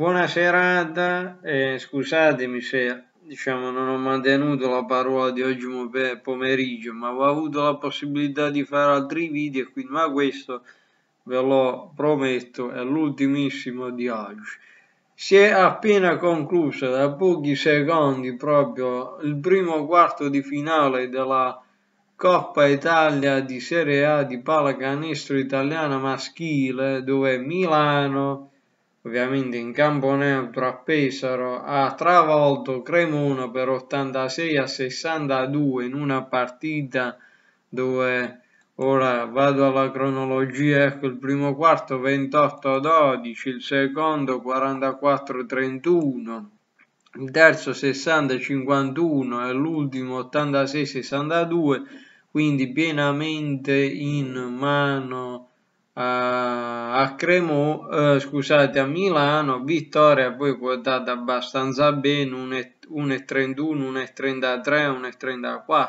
Buona serata e scusatemi se diciamo, non ho mantenuto la parola di oggi pomeriggio, ma ho avuto la possibilità di fare altri video, quindi, ma questo ve lo prometto è l'ultimissimo di oggi. Si è appena concluso da pochi secondi proprio il primo quarto di finale della Coppa Italia di Serie A di pallacanestro italiana maschile dove Milano ovviamente in campo neutro a Pesaro ha travolto Cremona per 86 a 62 in una partita dove ora vado alla cronologia ecco il primo quarto 28 a 12 il secondo 44 a 31 il terzo 60 a 51 e l'ultimo 86 a 62 quindi pienamente in mano a, Cremò, eh, scusate, a Milano, vittoria poi quotata abbastanza bene, 1,31, 1,33, 1,34.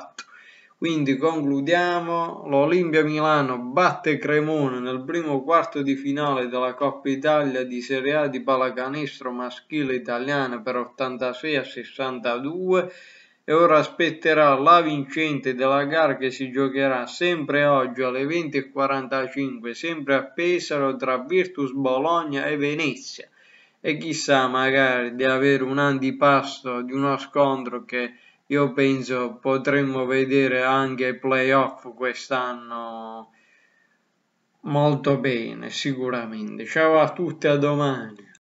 Quindi concludiamo, l'Olimpia Milano batte Cremone nel primo quarto di finale della Coppa Italia di Serie A di pallacanestro maschile italiana per 86 a 62 e ora aspetterà la vincente della gara che si giocherà sempre oggi alle 20.45, sempre a Pesaro tra Virtus Bologna e Venezia. E chissà magari di avere un antipasto di uno scontro che io penso potremmo vedere anche ai playoff quest'anno molto bene sicuramente. Ciao a tutti, a domani.